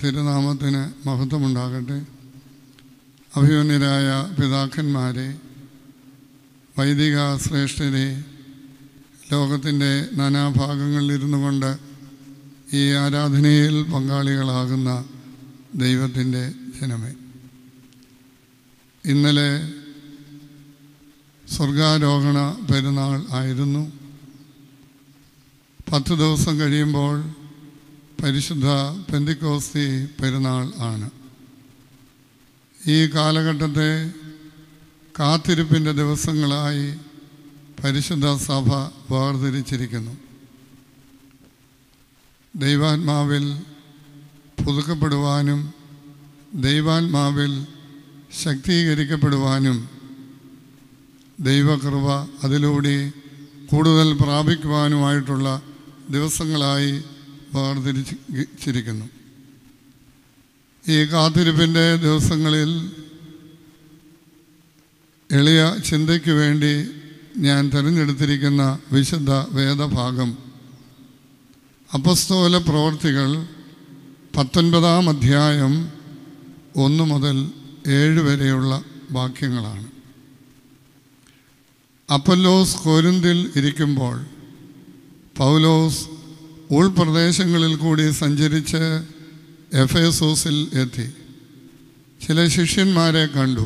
തിരുനാമത്തിന് മഹത്വമുണ്ടാകട്ടെ അഭിമന്യരായ പിതാക്കന്മാരെ വൈദിക ശ്രേഷ്ഠരെ ലോകത്തിൻ്റെ നാനാഭാഗങ്ങളിലിരുന്നു കൊണ്ട് ഈ ആരാധനയിൽ പങ്കാളികളാകുന്ന ദൈവത്തിൻ്റെ ജനമേ ഇന്നലെ സ്വർഗാരോഹണ പെരുന്നാൾ ആയിരുന്നു പത്ത് ദിവസം കഴിയുമ്പോൾ പരിശുദ്ധ പെന്തിക്കോസ്തി പെരുന്നാൾ ആണ് ഈ കാലഘട്ടത്തെ കാത്തിരിപ്പിൻ്റെ ദിവസങ്ങളായി പരിശുദ്ധ സഭ വേർതിരിച്ചിരിക്കുന്നു ദൈവാത്മാവിൽ പുതുക്കപ്പെടുവാനും ദൈവാത്മാവിൽ ശക്തീകരിക്കപ്പെടുവാനും ദൈവകൃപ അതിലൂടെ കൂടുതൽ പ്രാപിക്കുവാനുമായിട്ടുള്ള ദിവസങ്ങളായി വേർതിരിച്ചിരിക്കുന്നു ഈ കാത്തിരിപ്പിൻ്റെ ദിവസങ്ങളിൽ എളിയ ചിന്തയ്ക്ക് വേണ്ടി ഞാൻ തിരഞ്ഞെടുത്തിരിക്കുന്ന വിശുദ്ധ വേദഭാഗം അപസ്തോല പ്രവർത്തികൾ പത്തൊൻപതാം അധ്യായം ഒന്ന് മുതൽ ഏഴ് വരെയുള്ള വാക്യങ്ങളാണ് അപ്പല്ലോസ് കോരിന്തിൽ ഇരിക്കുമ്പോൾ പൗലോസ് ഉൾപ്രദേശങ്ങളിൽ കൂടി സഞ്ചരിച്ച് എഫേസോസിൽ എത്തി ചില ശിഷ്യന്മാരെ കണ്ടു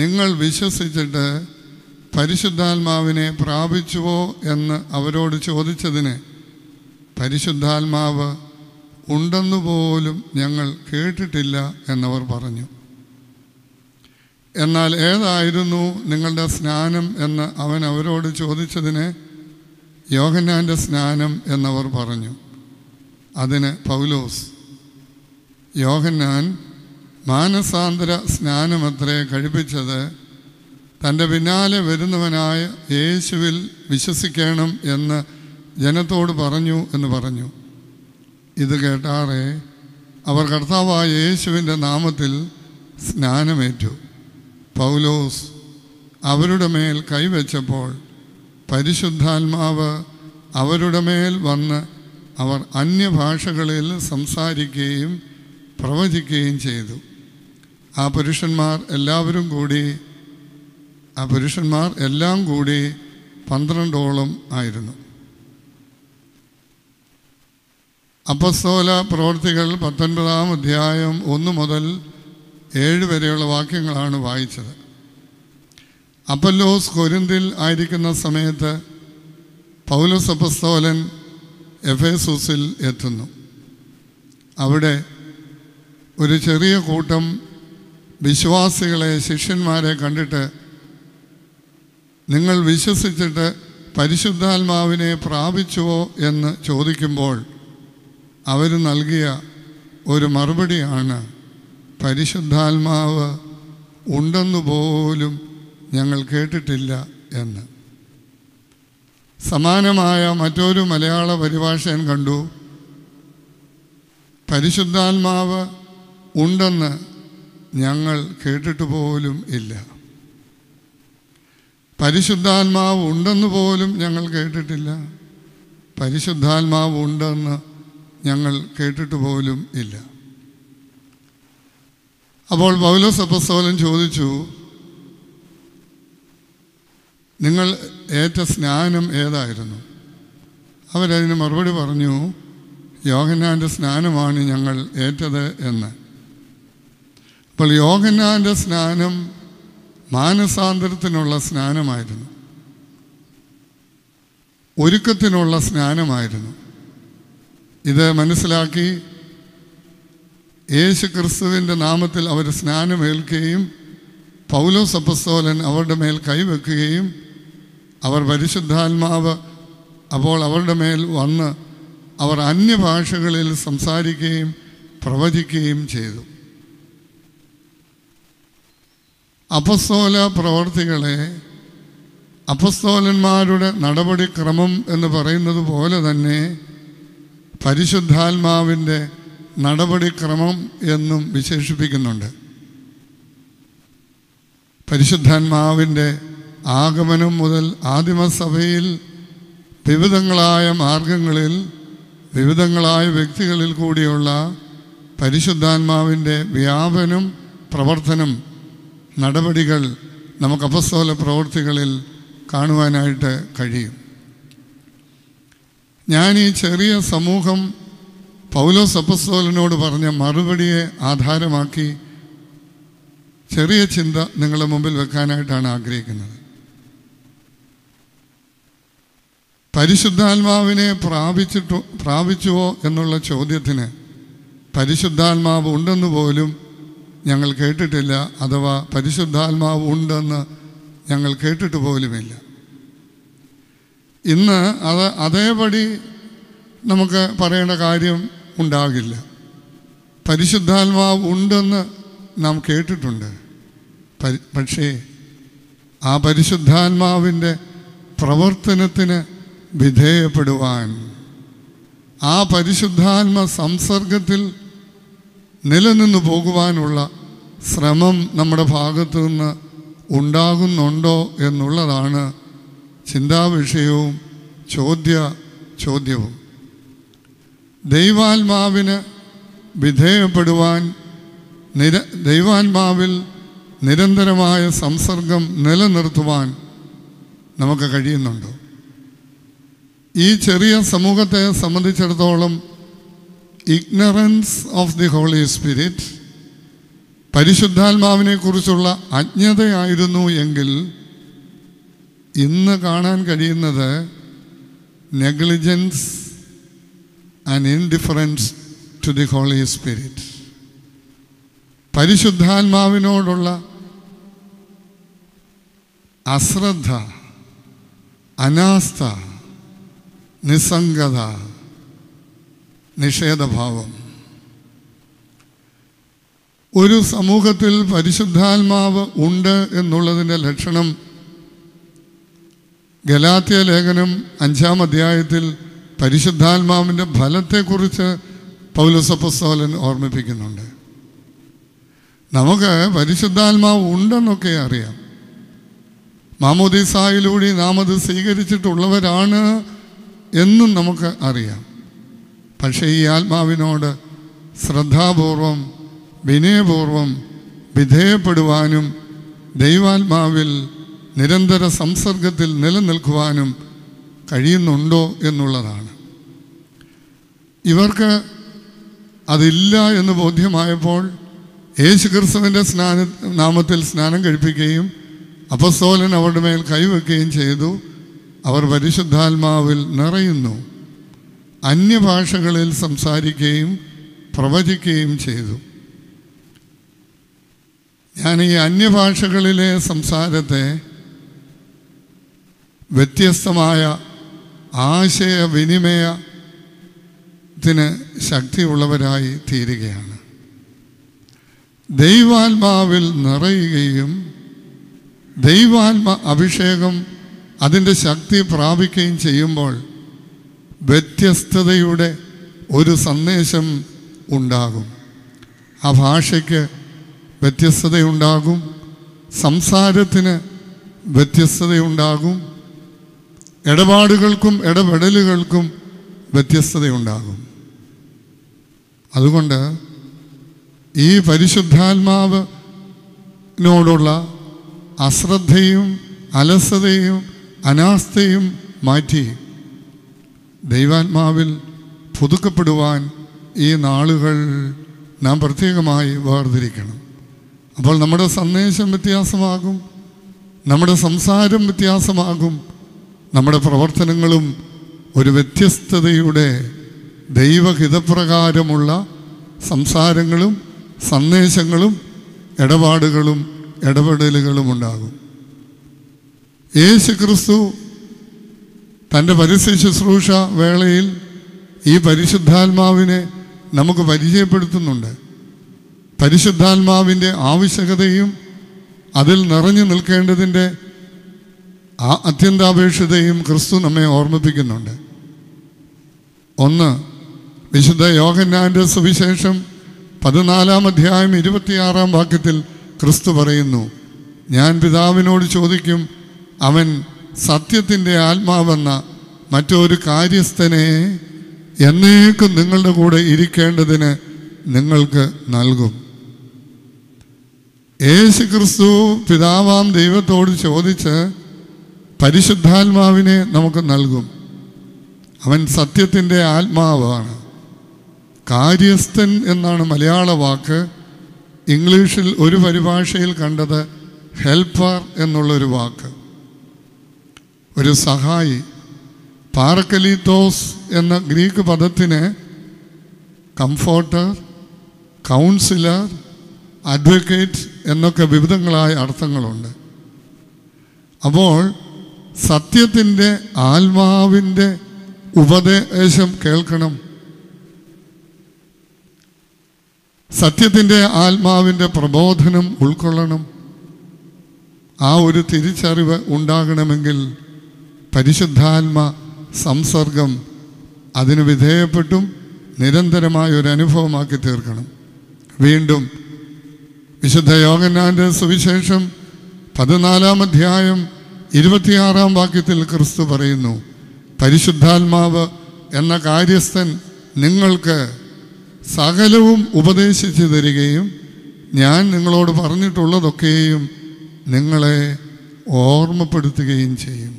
നിങ്ങൾ വിശ്വസിച്ചിട്ട് പരിശുദ്ധാത്മാവിനെ പ്രാപിച്ചുവോ എന്ന് അവരോട് ചോദിച്ചതിന് പരിശുദ്ധാത്മാവ് ഉണ്ടെന്നുപോലും ഞങ്ങൾ കേട്ടിട്ടില്ല എന്നവർ പറഞ്ഞു എന്നാൽ ഏതായിരുന്നു നിങ്ങളുടെ സ്നാനം എന്ന് അവൻ അവരോട് ചോദിച്ചതിന് യോഹന്നാൻ്റെ സ്നാനം എന്നവർ പറഞ്ഞു അതിന് പൗലോസ് യോഹന്നാൻ മാനസാന്തര സ്നാനമത്രേ കഴിപ്പിച്ചത് തൻ്റെ പിന്നാലെ വരുന്നവനായ യേശുവിൽ വിശ്വസിക്കണം എന്ന് ജനത്തോട് പറഞ്ഞു എന്ന് പറഞ്ഞു ഇത് കേട്ടാറെ അവർ കർത്താവായ യേശുവിൻ്റെ നാമത്തിൽ സ്നാനമേറ്റു പൗലോസ് അവരുടെ മേൽ കൈവച്ചപ്പോൾ പരിശുദ്ധാത്മാവ് അവരുടെ മേൽ വന്ന് അവർ അന്യഭാഷകളിൽ സംസാരിക്കുകയും പ്രവചിക്കുകയും ചെയ്തു ആ പുരുഷന്മാർ എല്ലാവരും കൂടി ആ പുരുഷന്മാർ എല്ലാം കൂടി പന്ത്രണ്ടോളം ആയിരുന്നു അപ്പസ്തോല പ്രവർത്തികൾ പത്തൊൻപതാം അധ്യായം ഒന്ന് മുതൽ ഏഴ് വരെയുള്ള വാക്യങ്ങളാണ് വായിച്ചത് അപ്പല്ലോസ് കൊരിന്തിൽ ആയിരിക്കുന്ന സമയത്ത് പൗലോസ് അപ്പസ്തോലൻ എഫേസൂസിൽ എത്തുന്നു അവിടെ ഒരു ചെറിയ കൂട്ടം വിശ്വാസികളെ ശിഷ്യന്മാരെ കണ്ടിട്ട് നിങ്ങൾ വിശ്വസിച്ചിട്ട് പരിശുദ്ധാത്മാവിനെ പ്രാപിച്ചുവോ എന്ന് ചോദിക്കുമ്പോൾ അവർ നൽകിയ ഒരു മറുപടിയാണ് പരിശുദ്ധാത്മാവ് ഉണ്ടെന്നു പോലും ഞങ്ങൾ കേട്ടിട്ടില്ല എന്ന് സമാനമായ മറ്റൊരു മലയാള പരിഭാഷയും കണ്ടു പരിശുദ്ധാത്മാവ് ഉണ്ടെന്ന് ഞങ്ങൾ കേട്ടിട്ട് പോലും ഇല്ല പരിശുദ്ധാത്മാവ് ഉണ്ടെന്ന് പോലും ഞങ്ങൾ കേട്ടിട്ടില്ല പരിശുദ്ധാത്മാവ് ഉണ്ടെന്ന് ഞങ്ങൾ കേട്ടിട്ട് പോലും ഇല്ല അപ്പോൾ പൗലോസപ്പസ്തോലൻ ചോദിച്ചു നിങ്ങൾ ഏറ്റ സ്നാനം ഏതായിരുന്നു അവരതിന് മറുപടി പറഞ്ഞു യോഹന്നാൻ്റെ സ്നാനമാണ് ഞങ്ങൾ ഏറ്റത് എന്ന് അപ്പോൾ യോഹന്നാൻ്റെ സ്നാനം മാനസാന്തരത്തിനുള്ള സ്നാനമായിരുന്നു ഒരുക്കത്തിനുള്ള സ്നാനമായിരുന്നു ഇത് മനസ്സിലാക്കി യേശു ക്രിസ്തുവിൻ്റെ നാമത്തിൽ അവർ സ്നാനമേൽക്കുകയും പൗലോസപ്പസ്തോലൻ അവരുടെ മേൽ കൈവെക്കുകയും അവർ പരിശുദ്ധാത്മാവ് അപ്പോൾ അവരുടെ മേൽ വന്ന് അവർ അന്യഭാഷകളിൽ സംസാരിക്കുകയും പ്രവചിക്കുകയും ചെയ്തു അപസ്തോല പ്രവർത്തികളെ അപസ്തോലന്മാരുടെ നടപടിക്രമം എന്ന് പറയുന്നത് പോലെ തന്നെ പരിശുദ്ധാത്മാവിൻ്റെ നടപടിക്രമം എന്നും വിശേഷിപ്പിക്കുന്നുണ്ട് പരിശുദ്ധാത്മാവിൻ്റെ ആഗമനം മുതൽ ആദിമസഭയിൽ വിവിധങ്ങളായ മാർഗങ്ങളിൽ വിവിധങ്ങളായ വ്യക്തികളിൽ കൂടിയുള്ള പരിശുദ്ധാത്മാവിൻ്റെ വ്യാപനം പ്രവർത്തനം നടപടികൾ നമുക്ക് അപസ്തോല പ്രവൃത്തികളിൽ കാണുവാനായിട്ട് കഴിയും ഞാൻ ഈ ചെറിയ സമൂഹം പൗലോസ് അപ്പസ്തോലിനോട് പറഞ്ഞ മറുപടിയെ ആധാരമാക്കി ചെറിയ ചിന്ത നിങ്ങളുടെ മുമ്പിൽ വെക്കാനായിട്ടാണ് ആഗ്രഹിക്കുന്നത് പരിശുദ്ധാത്മാവിനെ പ്രാപിച്ചിട്ടോ പ്രാപിച്ചുവോ എന്നുള്ള ചോദ്യത്തിന് പരിശുദ്ധാത്മാവ് ഉണ്ടെന്ന് പോലും ഞങ്ങൾ കേട്ടിട്ടില്ല അഥവാ പരിശുദ്ധാത്മാവ് ഉണ്ടെന്ന് ഞങ്ങൾ കേട്ടിട്ട് പോലുമില്ല ഇന്ന് അത് അതേപടി നമുക്ക് പറയേണ്ട കാര്യം ഉണ്ടാകില്ല പരിശുദ്ധാത്മാവ് ഉണ്ടെന്ന് നാം കേട്ടിട്ടുണ്ട് പക്ഷേ ആ പരിശുദ്ധാത്മാവിൻ്റെ പ്രവർത്തനത്തിന് വിധേയപ്പെടുവാൻ ആ പരിശുദ്ധാത്മ സംസർഗത്തിൽ നിലനിന്നു പോകുവാനുള്ള ശ്രമം നമ്മുടെ ഭാഗത്തു നിന്ന് ഉണ്ടാകുന്നുണ്ടോ എന്നുള്ളതാണ് ചിന്താവിഷയവും ചോദ്യ ചോദ്യവും ദൈവാത്മാവിന് വിധേയപ്പെടുവാൻ നിര ദൈവാത്മാവിൽ നിരന്തരമായ സംസർഗം നിലനിർത്തുവാൻ നമുക്ക് കഴിയുന്നുണ്ടോ ഈ ചെറിയ സമൂഹത്തെ സംബന്ധിച്ചിടത്തോളം ignorance of the holy spirit പരിശുദ്ധാത്മാവിനെക്കുറിച്ചുള്ള അജ്ഞതയായിരുന്നു എങ്കിൽ ഇന്ന് കാണാൻ കഴിയുന്നത് negligence and indifference to the holy spirit പരിശുദ്ധാത്മാവിനോടുള്ള അശ്രദ്ധ അനാസ്ഥ നിസ്സംഗത നിഷേധഭാവം ഒരു സമൂഹത്തിൽ പരിശുദ്ധാത്മാവ് ഉണ്ട് എന്നുള്ളതിൻ്റെ ലക്ഷണം ഗലാത്യ ലേഖനം അഞ്ചാം അധ്യായത്തിൽ പരിശുദ്ധാത്മാവിൻ്റെ ഫലത്തെക്കുറിച്ച് പൗലസപ്പസ്തോലൻ ഓർമ്മിപ്പിക്കുന്നുണ്ട് നമുക്ക് പരിശുദ്ധാത്മാവ് ഉണ്ടെന്നൊക്കെ അറിയാം മാമോദീസായിലൂടെ നാം അത് സ്വീകരിച്ചിട്ടുള്ളവരാണ് എന്നും നമുക്ക് അറിയാം പക്ഷേ ഈ ആത്മാവിനോട് ശ്രദ്ധാപൂർവം വിനയപൂർവം വിധേയപ്പെടുവാനും ദൈവാത്മാവിൽ നിരന്തര സംസർഗത്തിൽ നിലനിൽക്കുവാനും കഴിയുന്നുണ്ടോ എന്നുള്ളതാണ് ഇവർക്ക് അതില്ല എന്ന് ബോധ്യമായപ്പോൾ യേശു ക്രിസ്തുവിൻ്റെ സ്നാന നാമത്തിൽ സ്നാനം കഴിപ്പിക്കുകയും അപസ്തോലൻ അവരുടെ മേൽ കൈവയ്ക്കുകയും ചെയ്തു അവർ പരിശുദ്ധാത്മാവിൽ നിറയുന്നു അന്യഭാഷകളിൽ സംസാരിക്കുകയും പ്രവചിക്കുകയും ചെയ്തു ഞാൻ ഈ അന്യഭാഷകളിലെ സംസാരത്തെ വ്യത്യസ്തമായ ആശയവിനിമയത്തിന് ശക്തിയുള്ളവരായി തീരുകയാണ് ദൈവാത്മാവിൽ നിറയുകയും ദൈവാത്മ അഭിഷേകം അതിൻ്റെ ശക്തി പ്രാപിക്കുകയും ചെയ്യുമ്പോൾ വ്യത്യസ്തതയുടെ ഒരു സന്ദേശം ഉണ്ടാകും ആ ഭാഷയ്ക്ക് വ്യത്യസ്തതയുണ്ടാകും സംസാരത്തിന് വ്യത്യസ്തതയുണ്ടാകും ഇടപാടുകൾക്കും ഇടപെടലുകൾക്കും വ്യത്യസ്തതയുണ്ടാകും അതുകൊണ്ട് ഈ പരിശുദ്ധാത്മാവിനോടുള്ള അശ്രദ്ധയും അലസതയും അനാസ്ഥയും മാറ്റി ദൈവാത്മാവിൽ പുതുക്കപ്പെടുവാൻ ഈ നാളുകൾ നാം പ്രത്യേകമായി വേർതിരിക്കണം അപ്പോൾ നമ്മുടെ സന്ദേശം വ്യത്യാസമാകും നമ്മുടെ സംസാരം വ്യത്യാസമാകും നമ്മുടെ പ്രവർത്തനങ്ങളും ഒരു വ്യത്യസ്തതയുടെ ദൈവഹിതപ്രകാരമുള്ള സംസാരങ്ങളും സന്ദേശങ്ങളും ഇടപാടുകളും ഇടപെടലുകളും ഉണ്ടാകും യേശു ക്രിസ്തു തൻ്റെ പരസ്യ ശുശ്രൂഷ വേളയിൽ ഈ പരിശുദ്ധാത്മാവിനെ നമുക്ക് പരിചയപ്പെടുത്തുന്നുണ്ട് പരിശുദ്ധാത്മാവിൻ്റെ ആവശ്യകതയും അതിൽ നിറഞ്ഞു നിൽക്കേണ്ടതിൻ്റെ ആ അത്യന്താപേക്ഷിതയും ക്രിസ്തു നമ്മെ ഓർമ്മിപ്പിക്കുന്നുണ്ട് ഒന്ന് വിശുദ്ധ യോഹന്നാൻ്റെ സുവിശേഷം പതിനാലാം അധ്യായം ഇരുപത്തിയാറാം വാക്യത്തിൽ ക്രിസ്തു പറയുന്നു ഞാൻ പിതാവിനോട് ചോദിക്കും അവൻ സത്യത്തിൻ്റെ ആത്മാവെന്ന മറ്റൊരു കാര്യസ്ഥനെ എന്നേക്കും നിങ്ങളുടെ കൂടെ ഇരിക്കേണ്ടതിന് നിങ്ങൾക്ക് നൽകും യേശു ക്രിസ്തു പിതാവാം ദൈവത്തോട് ചോദിച്ച് പരിശുദ്ധാത്മാവിനെ നമുക്ക് നൽകും അവൻ സത്യത്തിൻ്റെ ആത്മാവാണ് കാര്യസ്ഥൻ എന്നാണ് മലയാള വാക്ക് ഇംഗ്ലീഷിൽ ഒരു പരിഭാഷയിൽ കണ്ടത് ഹെൽപ്പർ എന്നുള്ളൊരു വാക്ക് ഒരു സഹായി പാറക്കലീത്തോസ് എന്ന ഗ്രീക്ക് പദത്തിന് കംഫോർട്ടർ കൗൺസിലർ അഡ്വക്കേറ്റ് എന്നൊക്കെ വിവിധങ്ങളായ അർത്ഥങ്ങളുണ്ട് അപ്പോൾ സത്യത്തിൻ്റെ ആത്മാവിൻ്റെ ഉപദേശം കേൾക്കണം സത്യത്തിൻ്റെ ആത്മാവിൻ്റെ പ്രബോധനം ഉൾക്കൊള്ളണം ആ ഒരു തിരിച്ചറിവ് ഉണ്ടാകണമെങ്കിൽ പരിശുദ്ധാത്മ സംസർഗം അതിന് വിധേയപ്പെട്ടും നിരന്തരമായ ഒരു അനുഭവമാക്കി തീർക്കണം വീണ്ടും വിശുദ്ധ യോഗനാന്റെ സുവിശേഷം പതിനാലാം അധ്യായം ഇരുപത്തിയാറാം വാക്യത്തിൽ ക്രിസ്തു പറയുന്നു പരിശുദ്ധാത്മാവ് എന്ന കാര്യസ്ഥൻ നിങ്ങൾക്ക് സകലവും ഉപദേശിച്ചു തരികയും ഞാൻ നിങ്ങളോട് പറഞ്ഞിട്ടുള്ളതൊക്കെയും നിങ്ങളെ ഓർമ്മപ്പെടുത്തുകയും ചെയ്യും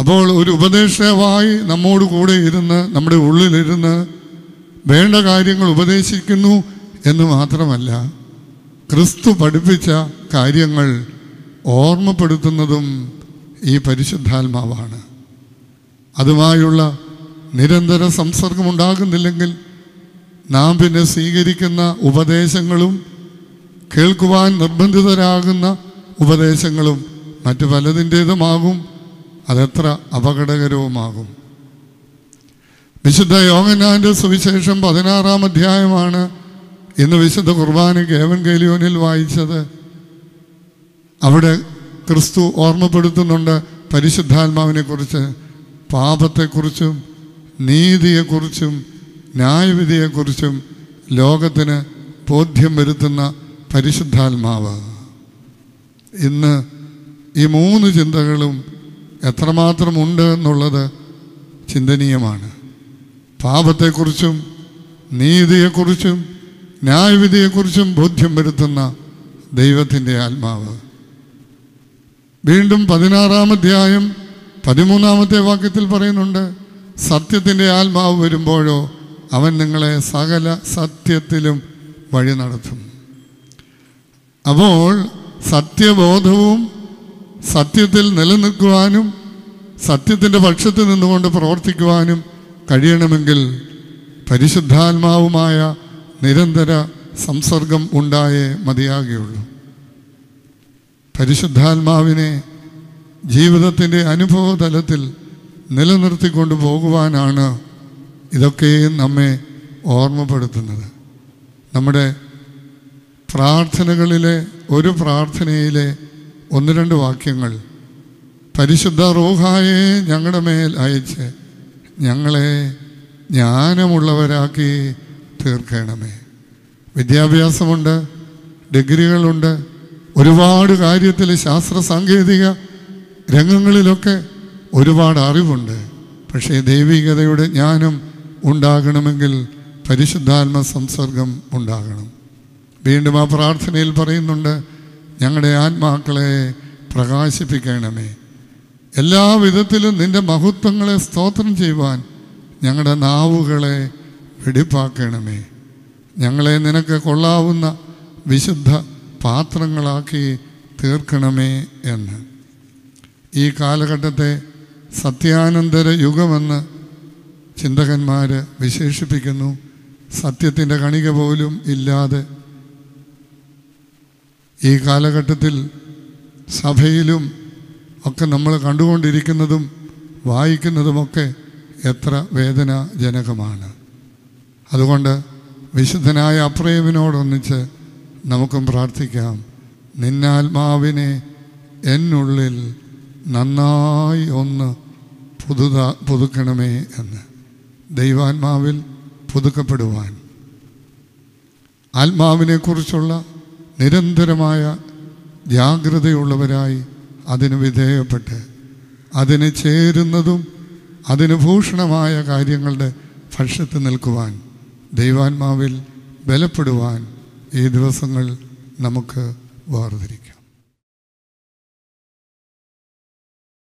അപ്പോൾ ഒരു ഉപദേശമായി നമ്മോട് കൂടെ ഇരുന്ന് നമ്മുടെ ഉള്ളിലിരുന്ന് വേണ്ട കാര്യങ്ങൾ ഉപദേശിക്കുന്നു എന്ന് മാത്രമല്ല ക്രിസ്തു പഠിപ്പിച്ച കാര്യങ്ങൾ ഓർമ്മപ്പെടുത്തുന്നതും ഈ പരിശുദ്ധാത്മാവാണ് അതുമായുള്ള നിരന്തര സംസർഗമുണ്ടാകുന്നില്ലെങ്കിൽ നാം പിന്നെ സ്വീകരിക്കുന്ന ഉപദേശങ്ങളും കേൾക്കുവാൻ നിർബന്ധിതരാകുന്ന ഉപദേശങ്ങളും മറ്റു പലതിൻ്റേതുമാകും അതെത്ര അപകടകരവുമാകും വിശുദ്ധ യോഗനാൻ്റെ സുവിശേഷം പതിനാറാം അധ്യായമാണ് ഇന്ന് വിശുദ്ധ കുർബാന കേവൻ കൈലിയോനിൽ വായിച്ചത് അവിടെ ക്രിസ്തു ഓർമ്മപ്പെടുത്തുന്നുണ്ട് പരിശുദ്ധാത്മാവിനെക്കുറിച്ച് പാപത്തെക്കുറിച്ചും നീതിയെക്കുറിച്ചും ന്യായവിധിയെക്കുറിച്ചും ലോകത്തിന് ബോധ്യം വരുത്തുന്ന പരിശുദ്ധാത്മാവ് ഇന്ന് ഈ മൂന്ന് ചിന്തകളും എത്രമാത്രമുണ്ട് എന്നുള്ളത് ചിന്തനീയമാണ് പാപത്തെക്കുറിച്ചും നീതിയെക്കുറിച്ചും ന്യായവിധിയെക്കുറിച്ചും ബോധ്യം വരുത്തുന്ന ദൈവത്തിൻ്റെ ആത്മാവ് വീണ്ടും പതിനാറാം അധ്യായം പതിമൂന്നാമത്തെ വാക്യത്തിൽ പറയുന്നുണ്ട് സത്യത്തിൻ്റെ ആത്മാവ് വരുമ്പോഴോ അവൻ നിങ്ങളെ സകല സത്യത്തിലും വഴി നടത്തും അപ്പോൾ സത്യബോധവും സത്യത്തിൽ നിലനിൽക്കുവാനും സത്യത്തിൻ്റെ പക്ഷത്ത് നിന്നുകൊണ്ട് പ്രവർത്തിക്കുവാനും കഴിയണമെങ്കിൽ പരിശുദ്ധാത്മാവുമായ നിരന്തര സംസർഗം ഉണ്ടായേ മതിയാകുകയുള്ളൂ പരിശുദ്ധാത്മാവിനെ ജീവിതത്തിൻ്റെ അനുഭവ തലത്തിൽ നിലനിർത്തിക്കൊണ്ട് പോകുവാനാണ് ഇതൊക്കെയും നമ്മെ ഓർമ്മപ്പെടുത്തുന്നത് നമ്മുടെ പ്രാർത്ഥനകളിലെ ഒരു പ്രാർത്ഥനയിലെ ഒന്ന് രണ്ട് വാക്യങ്ങൾ പരിശുദ്ധ റോഹായെ ഞങ്ങളുടെ മേൽ അയച്ച് ഞങ്ങളെ ജ്ഞാനമുള്ളവരാക്കി തീർക്കണമേ വിദ്യാഭ്യാസമുണ്ട് ഡിഗ്രികളുണ്ട് ഒരുപാട് കാര്യത്തിൽ ശാസ്ത്ര സാങ്കേതിക രംഗങ്ങളിലൊക്കെ ഒരുപാട് അറിവുണ്ട് പക്ഷേ ദൈവികതയുടെ ജ്ഞാനം ഉണ്ടാകണമെങ്കിൽ പരിശുദ്ധാത്മ സംസർഗം ഉണ്ടാകണം വീണ്ടും ആ പ്രാർത്ഥനയിൽ പറയുന്നുണ്ട് ഞങ്ങളുടെ ആത്മാക്കളെ പ്രകാശിപ്പിക്കണമേ എല്ലാ വിധത്തിലും നിന്റെ മഹത്വങ്ങളെ സ്തോത്രം ചെയ്യുവാൻ ഞങ്ങളുടെ നാവുകളെ വെടിപ്പാക്കണമേ ഞങ്ങളെ നിനക്ക് കൊള്ളാവുന്ന വിശുദ്ധ പാത്രങ്ങളാക്കി തീർക്കണമേ എന്ന് ഈ കാലഘട്ടത്തെ സത്യാനന്തര യുഗമെന്ന് ചിന്തകന്മാർ വിശേഷിപ്പിക്കുന്നു സത്യത്തിൻ്റെ കണിക പോലും ഇല്ലാതെ ഈ കാലഘട്ടത്തിൽ സഭയിലും ഒക്കെ നമ്മൾ കണ്ടുകൊണ്ടിരിക്കുന്നതും വായിക്കുന്നതുമൊക്കെ എത്ര വേദനാജനകമാണ് അതുകൊണ്ട് വിശുദ്ധനായ അപ്രേമിനോടൊന്നിച്ച് നമുക്കും പ്രാർത്ഥിക്കാം നിന്നാത്മാവിനെ എന്നുള്ളിൽ നന്നായി ഒന്ന് പുതുതാ പുതുക്കണമേ എന്ന് ദൈവാത്മാവിൽ പുതുക്കപ്പെടുവാൻ ആത്മാവിനെക്കുറിച്ചുള്ള നിരന്തരമായ ജാഗ്രതയുള്ളവരായി അതിന് വിധേയപ്പെട്ട് അതിന് ചേരുന്നതും അതിന് ഭൂഷണമായ കാര്യങ്ങളുടെ ഭക്ഷ്യത്ത് നിൽക്കുവാൻ ദൈവാത്മാവിൽ ബലപ്പെടുവാൻ ഈ ദിവസങ്ങൾ നമുക്ക് വേർതിരിക്കാം